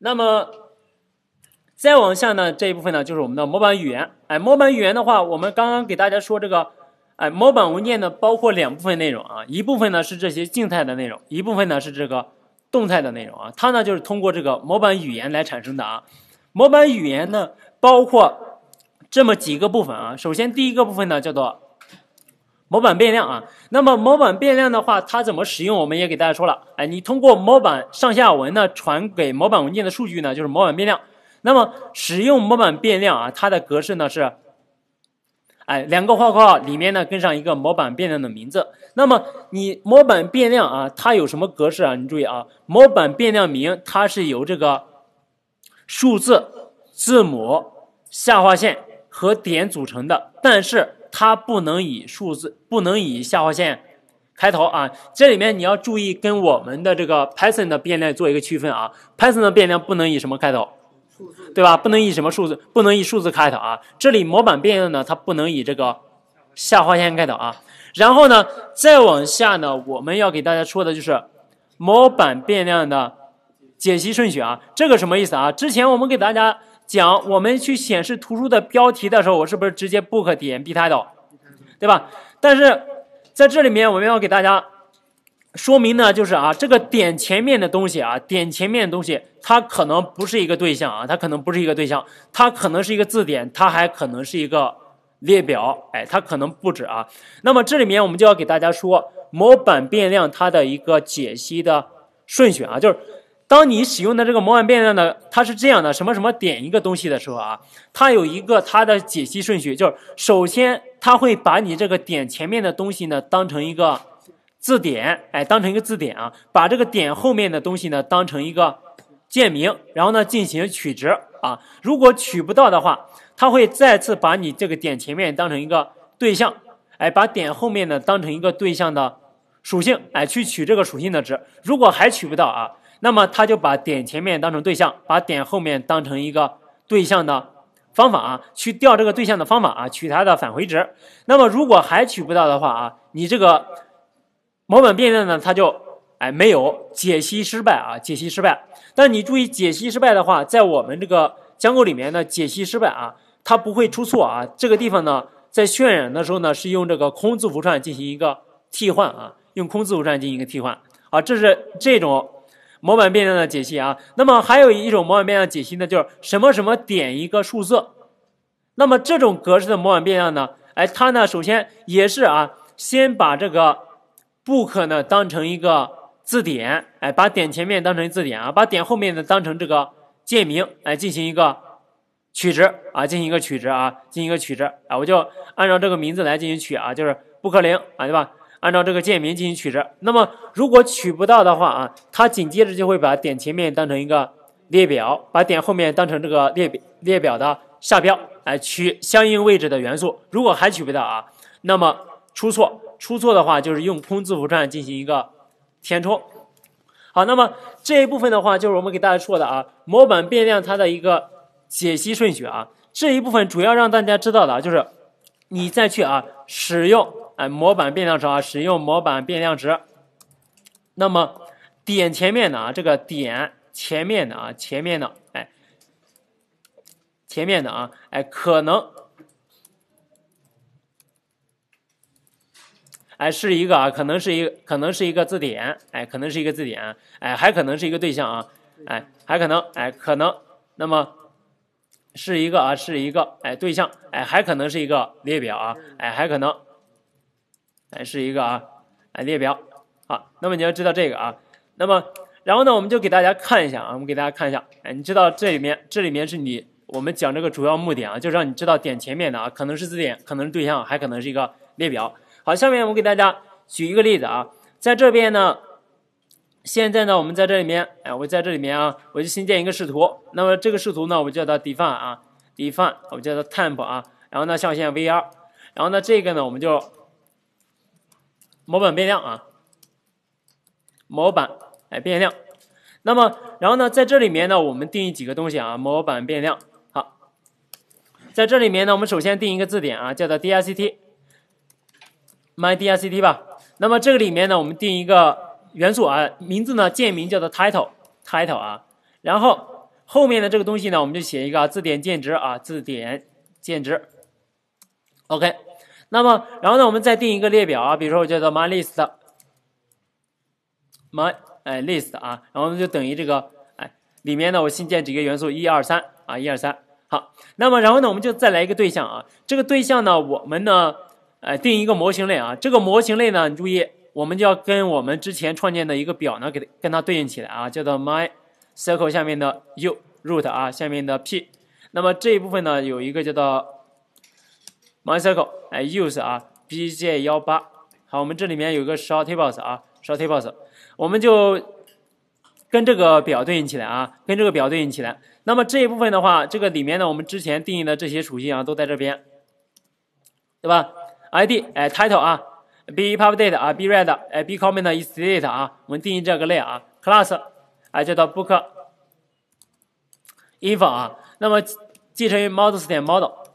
那么，再往下呢，这一部分呢，就是我们的模板语言。哎，模板语言的话，我们刚刚给大家说这个，哎，模板文件呢，包括两部分内容啊，一部分呢是这些静态的内容，一部分呢是这个动态的内容啊。它呢就是通过这个模板语言来产生的啊。模板语言呢，包括这么几个部分啊。首先第一个部分呢，叫做。模板变量啊，那么模板变量的话，它怎么使用？我们也给大家说了，哎，你通过模板上下文呢，传给模板文件的数据呢，就是模板变量。那么使用模板变量啊，它的格式呢是，哎，两个括号里面呢跟上一个模板变量的名字。那么你模板变量啊，它有什么格式啊？你注意啊，模板变量名它是由这个数字、字母、下划线和点组成的，但是。它不能以数字，不能以下划线开头啊！这里面你要注意跟我们的这个 Python 的变量做一个区分啊。Python 的变量不能以什么开头，对吧？不能以什么数字，不能以数字开头啊。这里模板变量呢，它不能以这个下划线开头啊。然后呢，再往下呢，我们要给大家说的就是模板变量的解析顺序啊。这个什么意思啊？之前我们给大家。讲我们去显示图书的标题的时候，我是不是直接 book 点 btitle，对吧？但是在这里面我们要给大家说明呢，就是啊，这个点前面的东西啊，点前面的东西，它可能不是一个对象啊，它可能不是一个对象，它可能是一个字典，它还可能是一个列表，哎，它可能不止啊。那么这里面我们就要给大家说模板变量它的一个解析的顺序啊，就是。当你使用的这个模板变量呢，它是这样的：什么什么点一个东西的时候啊，它有一个它的解析顺序，就是首先它会把你这个点前面的东西呢当成一个字典，哎，当成一个字典啊，把这个点后面的东西呢当成一个键名，然后呢进行取值啊。如果取不到的话，它会再次把你这个点前面当成一个对象，哎，把点后面的当成一个对象的属性，哎，去取这个属性的值。如果还取不到啊。那么他就把点前面当成对象，把点后面当成一个对象的方法啊，去调这个对象的方法啊，取它的返回值。那么如果还取不到的话啊，你这个模板变量呢，它就哎没有解析失败啊，解析失败。但你注意，解析失败的话，在我们这个结构里面呢，解析失败啊，它不会出错啊。这个地方呢，在渲染的时候呢，是用这个空字符串进行一个替换啊，用空字符串进行一个替换啊，这是这种。模板变量的解析啊，那么还有一种模板变量解析呢，就是什么什么点一个数字，那么这种格式的模板变量呢，哎，它呢首先也是啊，先把这个 book 呢当成一个字典，哎，把点前面当成字典啊，把点后面的当成这个键名，哎，进行一个取值啊，进行一个取值啊，进行一个取值啊，我就按照这个名字来进行取啊，就是 b o o k 零啊，对吧？按照这个键名进行取值，那么如果取不到的话啊，它紧接着就会把点前面当成一个列表，把点后面当成这个列表列表的下标，哎，取相应位置的元素。如果还取不到啊，那么出错，出错的话就是用空字符串进行一个填充。好，那么这一部分的话就是我们给大家说的啊，模板变量它的一个解析顺序啊，这一部分主要让大家知道的就是，你再去啊使用。哎，模板变量值啊，使用模板变量值。那么，点前面的啊，这个点前面的啊，前面的，哎，前面的啊，哎，可能，哎，是一个啊，可能是一个，可能是一个字典，哎，可能是一个字典，哎，还可能是一个对象啊，哎，还可能，哎，可能，那么是一个啊，是一个，哎，对象，哎，还可能是一个列表啊，哎，还可能。还是一个啊，哎，列表，好，那么你要知道这个啊，那么然后呢，我们就给大家看一下啊，我们给大家看一下，哎，你知道这里面，这里面是你我们讲这个主要目的啊，就是让你知道点前面的啊，可能是字典，可能是对象，还可能是一个列表。好，下面我给大家举一个例子啊，在这边呢，现在呢，我们在这里面，哎，我在这里面啊，我就新建一个视图，那么这个视图呢，我叫它 def i n e 啊，def i n e 我叫做 temp 啊，然后呢，象限 VR，然后呢，这个呢，我们就。模板变量啊，模板哎变量，那么然后呢，在这里面呢，我们定义几个东西啊，模板变量。好，在这里面呢，我们首先定一个字典啊，叫做 dict，mydict 吧。那么这个里面呢，我们定一个元素啊，名字呢，键名叫做 title，title 啊，然后后面的这个东西呢，我们就写一个字典键值啊，字典键值，OK。那么，然后呢，我们再定一个列表啊，比如说我叫做 my list，my 哎 list 啊，然后就等于这个，哎，里面呢我新建几个元素，一二三啊，一二三。好，那么然后呢，我们就再来一个对象啊，这个对象呢，我们呢，哎，定一个模型类啊，这个模型类呢，你注意，我们就要跟我们之前创建的一个表呢，给跟它对应起来啊，叫做 my circle 下面的 u root 啊，下面的 p，那么这一部分呢，有一个叫做 MySQL 哎，use 啊，bj 幺八，好，我们这里面有个 short tables 啊，short tables，我们就跟这个表对应起来啊，跟这个表对应起来。那么这一部分的话，这个里面呢，我们之前定义的这些属性啊，都在这边，对吧？ID 哎，title 啊，be updated 啊，be read 哎，be comment is d a t e 啊，我们定义这个类啊，class 哎，叫做 book info 啊，那么继承于 models 点 model。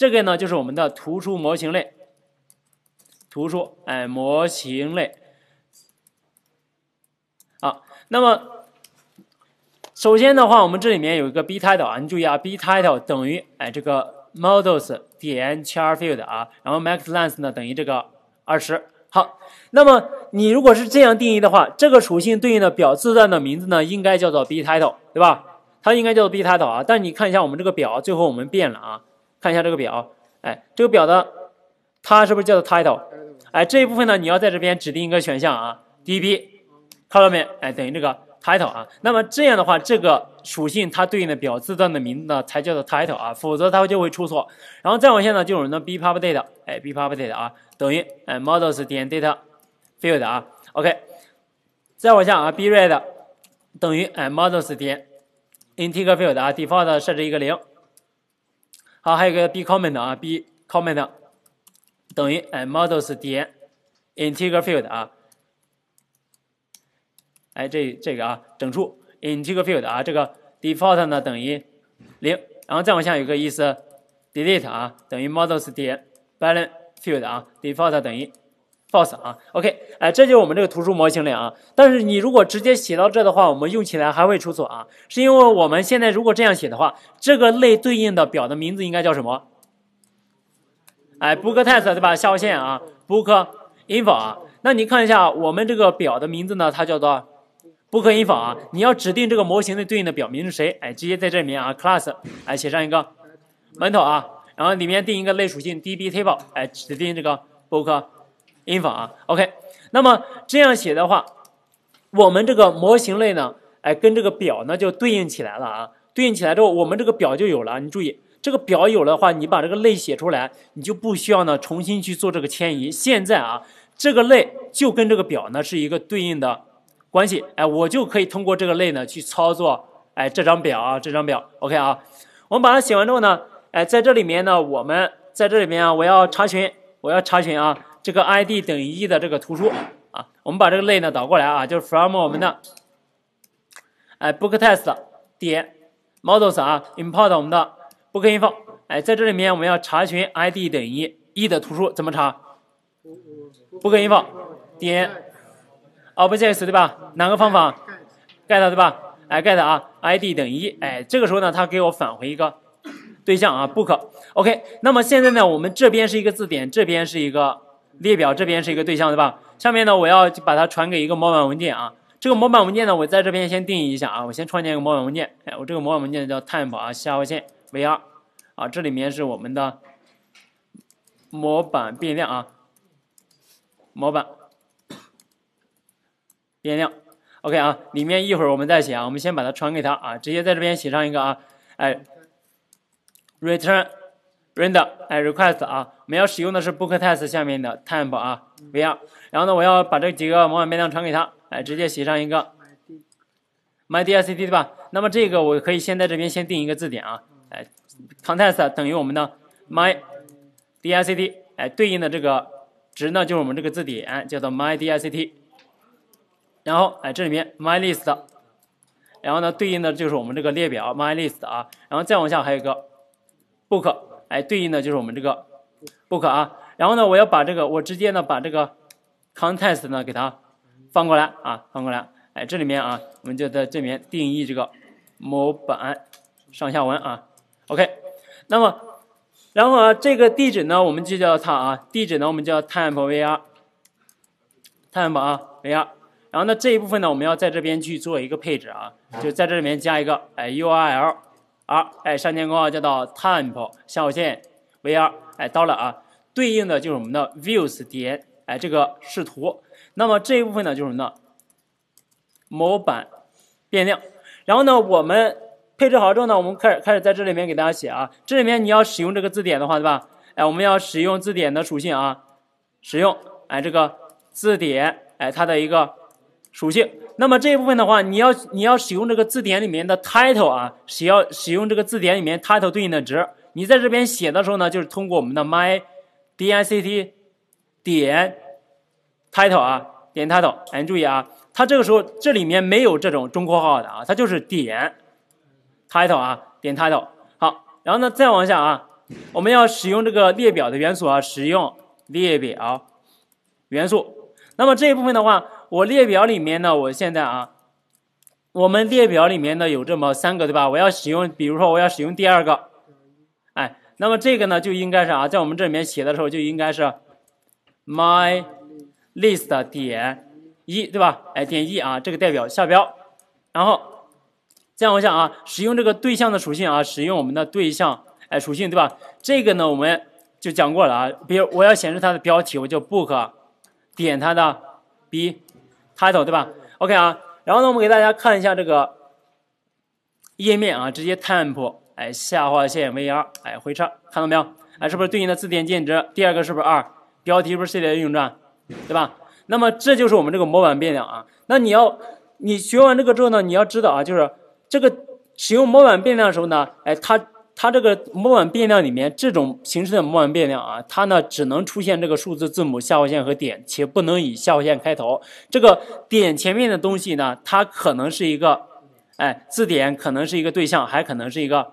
这个呢，就是我们的图书模型类。图书，哎，模型类。好，那么首先的话，我们这里面有一个 b_title 啊，你注意啊，b_title 等于哎这个 models 点 char field 啊，然后 max_length 呢等于这个二十。好，那么你如果是这样定义的话，这个属性对应的表字段的名字呢，应该叫做 b_title 对吧？它应该叫做 b_title 啊，但你看一下我们这个表，最后我们变了啊。看一下这个表，哎，这个表的它是不是叫做 title？哎，这一部分呢，你要在这边指定一个选项啊，DB，看到没？哎，等于这个 title 啊。那么这样的话，这个属性它对应的表字段的名字呢，才叫做 title 啊，否则它就会出错。然后再往下呢，就是我们的 b pub date，哎，b pub date 啊，等于哎 models 点 date field 啊。OK，再往下啊，b read 等于哎 models 点 integer field 啊，default 设置一个零。好，还有个 be comment 啊，be comment 等于哎 models 点 integer field 啊，哎这这个啊整数 integer field 啊，这个 default 呢等于零，然后再往下有个意思 delete 啊，等于 models 点 b a l a n c e field 啊，default 等于。False 啊，OK，哎，这就是我们这个图书模型类啊。但是你如果直接写到这的话，我们用起来还会出错啊。是因为我们现在如果这样写的话，这个类对应的表的名字应该叫什么？哎，book t e s t 对吧？下划线啊，book info 啊。那你看一下我们这个表的名字呢，它叫做 book info 啊。你要指定这个模型的对应的表名是谁？哎，直接在这里面啊，class 哎写上一个 m n t a l 啊，然后里面定一个类属性 db table 哎指定这个 book。in 法啊，OK，那么这样写的话，我们这个模型类呢，哎，跟这个表呢就对应起来了啊，对应起来之后，我们这个表就有了。你注意，这个表有了话，你把这个类写出来，你就不需要呢重新去做这个迁移。现在啊，这个类就跟这个表呢是一个对应的关系，哎，我就可以通过这个类呢去操作，哎，这张表啊，这张表，OK 啊，我们把它写完之后呢，哎，在这里面呢，我们在这里面啊，我要查询，我要查询啊。这个 ID 等于一的这个图书啊，我们把这个类呢导过来啊，就是 from 我们的哎 booktest 点 models 啊，import 我们的 bookinfo。哎，在这里面我们要查询 ID 等于一的图书，怎么查？bookinfo 点 objects 对吧？哪个方法？get 对吧？哎，get 啊，ID 等于一，哎，这个时候呢，它给我返回一个对象啊，book。OK，那么现在呢，我们这边是一个字典，这边是一个。列表这边是一个对象，对吧？下面呢，我要把它传给一个模板文件啊。这个模板文件呢，我在这边先定义一下啊。我先创建一个模板文件，哎，我这个模板文件叫 t m e 啊，下划线 vr 啊。这里面是我们的模板变量啊，模板变量。OK 啊，里面一会儿我们再写啊，我们先把它传给他啊，直接在这边写上一个啊，哎，return。render，哎，request 啊，我们要使用的是 book t e s t 下面的 t e m e 啊 v r 然后呢，我要把这几个模板变量传给他，哎，直接写上一个 mydict 对吧？那么这个我可以先在这边先定一个字典啊，哎，context 等于我们的 mydict，哎，对应的这个值呢就是我们这个字典叫做 mydict，然后哎，这里面 mylist，然后呢对应的就是我们这个列表 mylist 啊，然后再往下还有一个 book。哎，对应的就是我们这个 book 啊，然后呢，我要把这个，我直接呢把这个 context 呢给它放过来啊，放过来。哎，这里面啊，我们就在这里面定义这个模板上下文啊。OK，那么，然后啊，这个地址呢，我们就叫它啊，地址呢，我们叫 temp var temp 啊，var。然后呢，这一部分呢，我们要在这边去做一个配置啊，就在这里面加一个哎 URL。啊，哎，上键括号叫做 temp，下划线 v2，哎，到了啊，对应的就是我们的 views 点哎这个视图，那么这一部分呢就是我们的模板变量，然后呢我们配置好之后呢，我们开始开始在这里面给大家写啊，这里面你要使用这个字典的话，对吧？哎，我们要使用字典的属性啊，使用哎这个字典哎它的一个属性。那么这一部分的话，你要你要使用这个字典里面的 title 啊，使要使用这个字典里面 title 对应的值。你在这边写的时候呢，就是通过我们的 my，dict，点，title 啊，点 title。您注意啊，它这个时候这里面没有这种中括号的啊，它就是点，title 啊，点 title。好，然后呢再往下啊，我们要使用这个列表的元素啊，使用列表，元素。那么这一部分的话。我列表里面呢，我现在啊，我们列表里面呢有这么三个，对吧？我要使用，比如说我要使用第二个，哎，那么这个呢就应该是啊，在我们这里面写的时候就应该是 my list 点一，对吧？哎，点一啊，这个代表下标，然后再往下啊，使用这个对象的属性啊，使用我们的对象哎属性，对吧？这个呢我们就讲过了啊，比如我要显示它的标题，我就 book 点它的 b。title 对吧？OK 啊，然后呢，我们给大家看一下这个页面啊，直接 temp 哎下划线 vr 哎回车，看到没有？哎，是不是对应的字典键值？第二个是不是二？标题是不是系列运转？对吧？那么这就是我们这个模板变量啊。那你要你学完这个之后呢，你要知道啊，就是这个使用模板变量的时候呢，哎，它。它这个模板变量里面这种形式的模板变量啊，它呢只能出现这个数字、字母、下划线和点，且不能以下划线开头。这个点前面的东西呢，它可能是一个，哎，字典可能是一个对象，还可能是一个，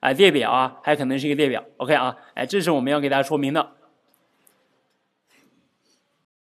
哎，列表啊，还可能是一个列表。OK 啊，哎，这是我们要给大家说明的。